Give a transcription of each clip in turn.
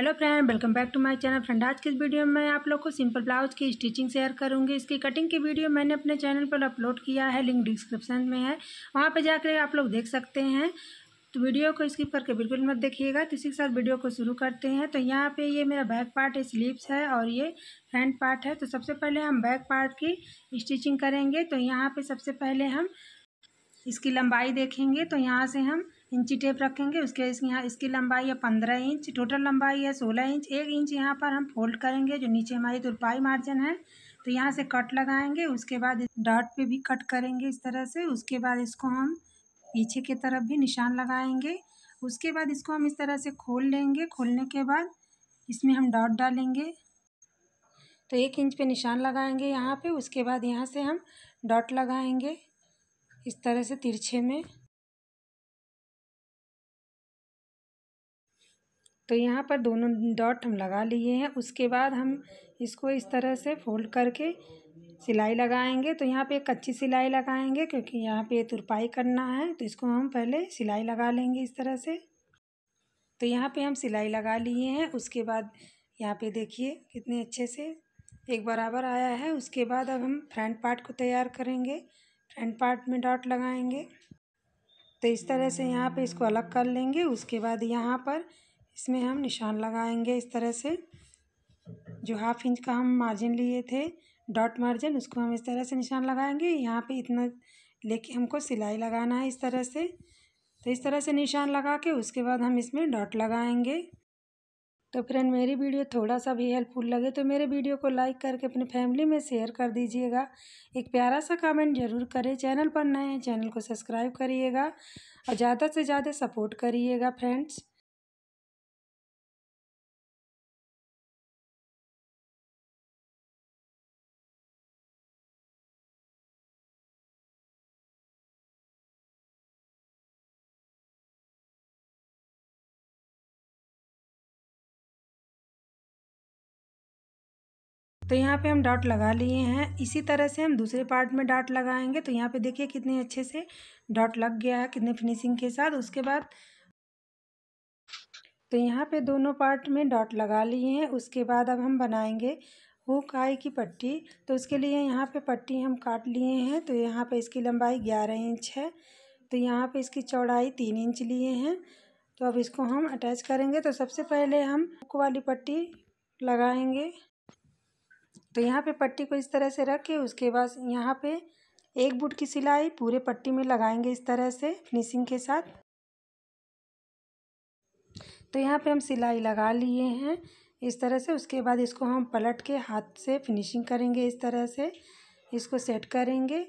hello friend welcome back to my channel friend आज के इस वीडियो में मैं आप लोग को सिंपल ब्लाउज की स्टिचिंग शेयर करूंगी इसकी कटिंग की वीडियो मैंने अपने चैनल पर अपलोड किया है लिंक डिस्क्रिप्शन में है वहां पर जाकर आप लोग देख सकते हैं तो वीडियो को स्किप करके बिल्कुल मत देखिएगा तो इसी के साथ वीडियो को शुरू करते हैं तो यहाँ पे ये मेरा बैक पार्ट है स्लीव्स है और ये फ्रंट पार्ट है तो सबसे पहले हम बैक पार्ट की स्टिचिंग करेंगे तो यहाँ पर सबसे पहले हम इसकी लंबाई देखेंगे तो यहाँ से हम इंची टेप रखेंगे उसके यहाँ इसकी लंबाई है पंद्रह इंच टोटल लंबाई है सोलह इंच एक इंच यहाँ पर हम फोल्ड करेंगे जो नीचे हमारी तुरपाई मार्जिन है तो यहाँ से कट लगाएंगे उसके बाद डॉट पे भी कट करेंगे इस तरह से उसके बाद इसको हम पीछे की तरफ भी निशान लगाएंगे उसके बाद इसको हम इस तरह से खोल लेंगे खोलने के बाद इसमें हम डॉट डालेंगे तो एक इंच पे निशान लगाएंगे यहाँ पे उसके बाद यहाँ से हम डॉट लगाएंगे इस तरह से तिरछे में तो यहाँ पर दोनों डॉट हम लगा लिए हैं उसके बाद हम इसको इस तरह से फोल्ड करके सिलाई लगाएंगे तो यहाँ पे एक कच्ची सिलाई लगाएंगे क्योंकि यहाँ पे तुरपाई करना है तो इसको हम पहले सिलाई लगा लेंगे इस तरह से तो यहाँ पे हम सिलाई लगा लिए हैं उसके बाद यहाँ पे देखिए कितने अच्छे से एक बराबर आया है उसके बाद अब हम फ्रंट पार्ट को तैयार करेंगे फ्रंट पार्ट में डॉट लगाएंगे तो इस तरह से यहाँ पे इसको अलग कर लेंगे उसके बाद यहाँ पर इसमें हम निशान लगाएंगे इस तरह से जो हाफ इंच का हम मार्जिन लिए थे डॉट मार्जिन उसको हम इस तरह से निशान लगाएंगे यहाँ पे इतना लेके हमको सिलाई लगाना है इस तरह से तो इस तरह से निशान लगा के उसके बाद हम इसमें डॉट लगाएंगे तो फ्रेंड मेरी वीडियो थोड़ा सा भी हेल्पफुल लगे तो मेरे वीडियो को लाइक करके अपने फैमिली में शेयर कर दीजिएगा एक प्यारा सा कमेंट जरूर करें चैनल पर नए हैं चैनल को सब्सक्राइब करिएगा और ज़्यादा से ज़्यादा सपोर्ट करिएगा फ्रेंड्स तो यहाँ पे हम डॉट लगा लिए हैं इसी तरह से हम दूसरे पार्ट में डॉट लगाएंगे तो यहाँ पे देखिए कितने अच्छे से डॉट लग गया है कितने फिनिशिंग के साथ उसके बाद तो यहाँ पे दोनों पार्ट में डॉट लगा लिए हैं उसके बाद अब हम बनाएंगे हुक आई की पट्टी तो उसके लिए यहाँ पे पट्टी हम काट लिए हैं तो यहाँ पे इसकी लंबाई ग्यारह इंच है तो यहाँ पे इसकी चौड़ाई तीन इंच लिए हैं तो अब इसको हम अटैच करेंगे तो सबसे पहले हम हुक वाली पट्टी लगाएंगे तो यहाँ पे पट्टी को इस तरह से रख के उसके बाद यहाँ पे एक बुट की सिलाई पूरे पट्टी में लगाएंगे इस तरह से फिनिशिंग के साथ तो यहाँ पे हम सिलाई लगा लिए हैं इस तरह से उसके बाद इसको हम पलट के हाथ से फिनिशिंग करेंगे इस तरह से इसको सेट करेंगे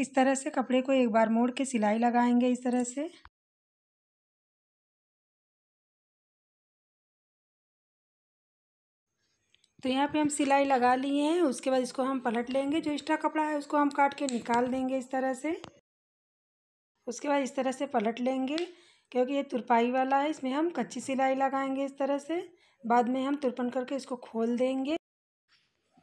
इस तरह से कपड़े को एक बार मोड़ के सिलाई लगाएंगे इस तरह से तो यहाँ पे हम सिलाई लगा लिए हैं उसके बाद इसको हम पलट लेंगे जो एक्स्ट्रा कपड़ा है उसको हम काट के निकाल देंगे इस तरह से उसके बाद इस तरह से पलट लेंगे क्योंकि ये तुरपाई वाला है इसमें हम कच्ची सिलाई लगाएंगे इस तरह से बाद में हम तुरपन करके इसको खोल देंगे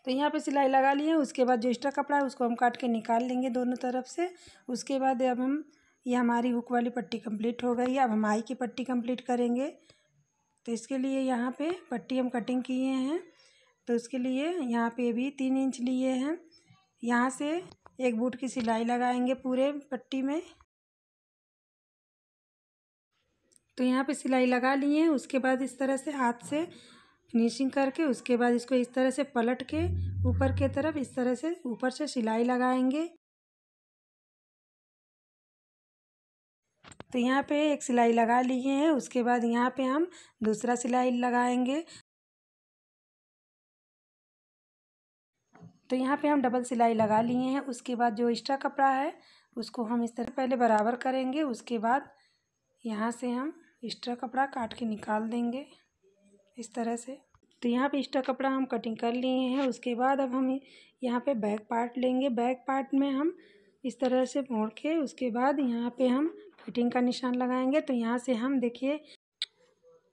तो यहाँ पे सिलाई लगा लिए उसके बाद जो एक्स्ट्रा कपड़ा है उसको हम काट के निकाल लेंगे दोनों तरफ से उसके बाद अब हम ये हमारी हुक वाली पट्टी कंप्लीट हो गई अब हम आई की पट्टी कंप्लीट करेंगे तो इसके लिए यहाँ पे पट्टी हम कटिंग किए हैं तो उसके लिए यहाँ पे भी तीन इंच लिए हैं यहाँ से एक बूट की सिलाई लगाएंगे पूरे पट्टी में तो यहाँ पे सिलाई लगा लिए हैं उसके बाद इस तरह से हाथ से फिनिशिंग करके उसके बाद इसको इस तरह से पलट के ऊपर के तरफ इस तरह से ऊपर से सिलाई लगाएंगे तो यहाँ पे एक सिलाई लगा लिए हैं उसके बाद यहाँ पे हम दूसरा सिलाई लगाएंगे तो यहाँ पे हम डबल सिलाई लगा लिए हैं उसके बाद जो एक्स्ट्रा कपड़ा है उसको हम इस तरह पहले बराबर करेंगे उसके बाद यहाँ से हम एक्स्ट्रा कपड़ा काट के निकाल देंगे इस तरह से तो यहाँ पे एक्स्ट्रा कपड़ा हम कटिंग कर लिए हैं उसके बाद अब हम यहाँ पे बैक पार्ट लेंगे बैक पार्ट में हम इस तरह से मोड़ के उसके बाद यहाँ पे हम फिटिंग का निशान लगाएंगे तो यहाँ से हम देखिए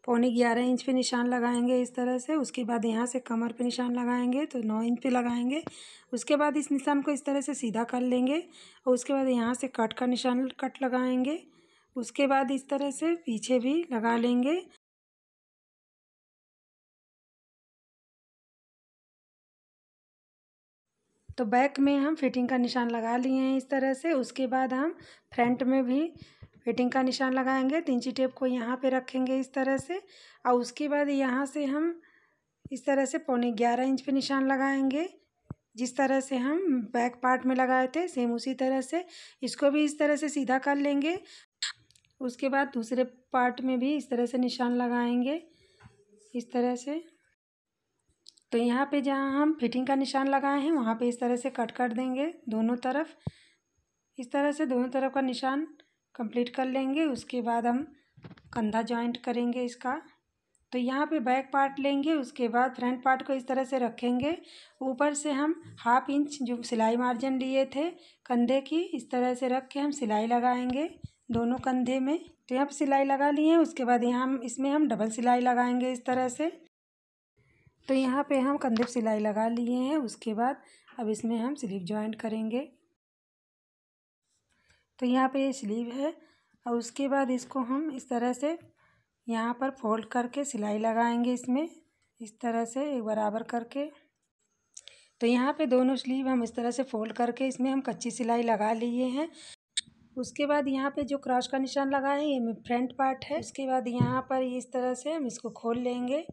पौने ग्यारह इंच पे निशान लगाएंगे इस तरह से उसके बाद यहाँ से कमर पे निशान लगाएंगे तो नौ इंच पे लगाएंगे उसके बाद इस निशान को इस तरह से सीधा कर लेंगे और उसके बाद यहाँ से कट का निशान कट लगाएंगे उसके बाद इस तरह से पीछे भी लगा लेंगे तो बैक में हम फिटिंग का निशान लगा लिए हैं इस तरह से उसके बाद हम फ्रंट में भी फिटिंग का निशान लगाएंगे तीन इंची टेप को यहाँ पे रखेंगे इस तरह से और उसके बाद यहाँ से हम इस तरह से पौने ग्यारह इंच पे निशान लगाएंगे जिस तरह से हम बैक पार्ट में लगाए थे सेम उसी तरह से इसको भी इस तरह से सीधा कर लेंगे उसके बाद दूसरे पार्ट में भी इस तरह से निशान लगाएंगे इस तरह से तो यहाँ पे जहाँ हम फिटिंग का निशान लगाए हैं वहाँ पे इस तरह से कट कर देंगे दोनों तरफ इस तरह से दोनों तरफ का निशान कंप्लीट कर लेंगे उसके बाद हम कंधा जॉइंट करेंगे इसका तो यहाँ पे बैक पार्ट लेंगे उसके बाद फ्रंट पार्ट को इस तरह से रखेंगे ऊपर से हम हाफ इंच जो सिलाई मार्जिन लिए थे कंधे की इस तरह से रख के हम सिलाई लगाएंगे दोनों कंधे में तो यहाँ पर सिलाई लगा लिए उसके बाद यहाँ हम इसमें हम डबल सिलाई लगाएंगे इस तरह से तो यहाँ पे हम कंधे पर सिलाई लगा लिए हैं उसके बाद अब इसमें हम स्लीव जॉइंट करेंगे तो यहाँ पे ये स्लीव है और उसके बाद इसको हम इस तरह से यहाँ पर फोल्ड करके सिलाई लगाएंगे इसमें इस तरह से एक बराबर करके तो यहाँ पे दोनों स्लीव हम इस तरह से फोल्ड करके इसमें हम कच्ची सिलाई लगा लिए हैं उसके बाद यहाँ पे जो क्रॉस का निशान लगा है ये फ्रंट पार्ट है उसके बाद यहाँ पर इस तरह से हम इसको खोल लेंगे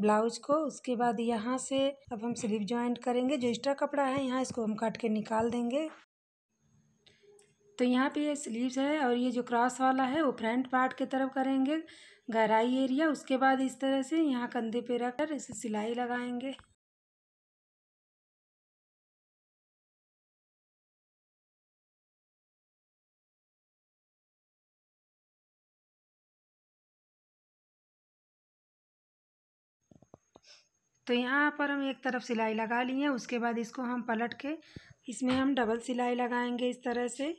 ब्लाउज को उसके बाद यहाँ से अब हम स्लीव ज्वाइंट करेंगे जो एक्स्ट्रा कपड़ा है यहाँ इसको हम काट के निकाल देंगे तो यहाँ पे ये स्लीव्स है और ये जो क्रॉस वाला है वो फ्रंट पार्ट की तरफ करेंगे गहराई एरिया उसके बाद इस तरह से यहाँ कंधे पे रख कर इसे सिलाई लगाएंगे तो यहाँ पर हम एक तरफ सिलाई लगा ली है उसके बाद इसको हम पलट के इसमें हम डबल सिलाई लगाएंगे इस तरह से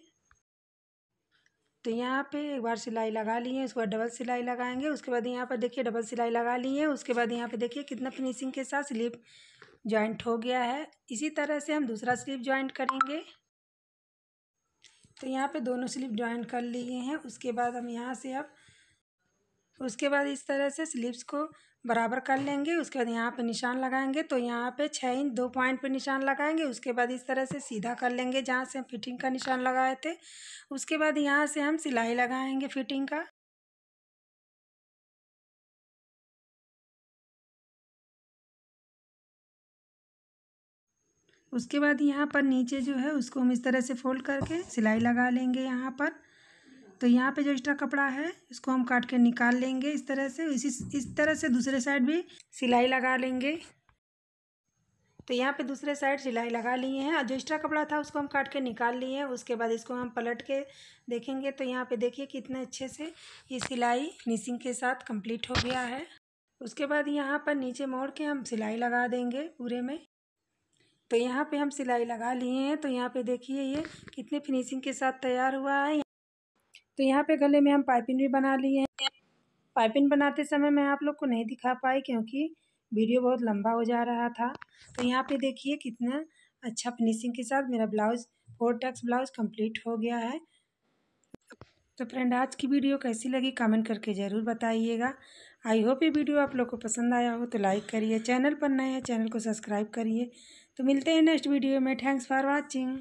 तो यहाँ पे एक बार सिलाई लगा लिए उसके बाद डबल सिलाई लगाएंगे उसके बाद यहाँ पर देखिए डबल सिलाई लगा लिए उसके बाद यहाँ पे देखिए कितना फिनिशिंग के साथ स्लीप जॉइंट हो गया है इसी तरह से हम दूसरा स्लीप जॉइंट करेंगे तो यहाँ पे दोनों स्लीप जॉइंट कर लिए हैं उसके बाद हम यहाँ से अब उसके बाद इस तरह से स्लीव्स को बराबर कर लेंगे उसके बाद यहाँ पे निशान लगाएंगे तो यहाँ पे छः इंच दो पॉइंट पे निशान लगाएंगे उसके बाद इस तरह से सीधा कर लेंगे जहाँ से हम फिटिंग का निशान लगाए थे उसके बाद यहाँ से हम सिलाई लगाएंगे फिटिंग का उसके बाद यहाँ पर नीचे जो है उसको हम इस तरह से फोल्ड करके सिलाई लगा लेंगे यहाँ पर तो यहाँ पे जो एक्स्ट्रा कपड़ा है इसको हम काट के निकाल लेंगे इस तरह से इसी इस तरह से दूसरे साइड भी सिलाई लगा लेंगे तो यहाँ पे दूसरे साइड सिलाई लगा लिए हैं और जो एक्स्ट्रा कपड़ा था उसको हम काट के निकाल लिए हैं उसके बाद इसको हम पलट के देखेंगे तो यहाँ पे देखिए कितने अच्छे से ये सिलाई मिसिंग के साथ कम्प्लीट हो गया है उसके बाद यहाँ पर नीचे मोड़ के हम सिलाई लगा देंगे पूरे में तो यहाँ पे हम सिलाई लगा लिए हैं तो यहाँ पे देखिए ये कितने फिनिशिंग के साथ तैयार हुआ है तो यहाँ पे गले में हम पाइपिंग भी बना लिए हैं पाइपिंग बनाते समय मैं आप लोग को नहीं दिखा पाई क्योंकि वीडियो बहुत लंबा हो जा रहा था तो यहाँ पे देखिए कितना अच्छा फिनिशिंग के साथ मेरा blouse four tucks blouse complete हो गया है तो फ्रेंड आज की वीडियो कैसी लगी कमेंट करके ज़रूर बताइएगा आई होप ये वीडियो आप लोग को पसंद आया हो तो लाइक करिए चैनल पर नए हैं चैनल को सब्सक्राइब करिए तो मिलते हैं नेक्स्ट वीडियो में थैंक्स फॉर वॉचिंग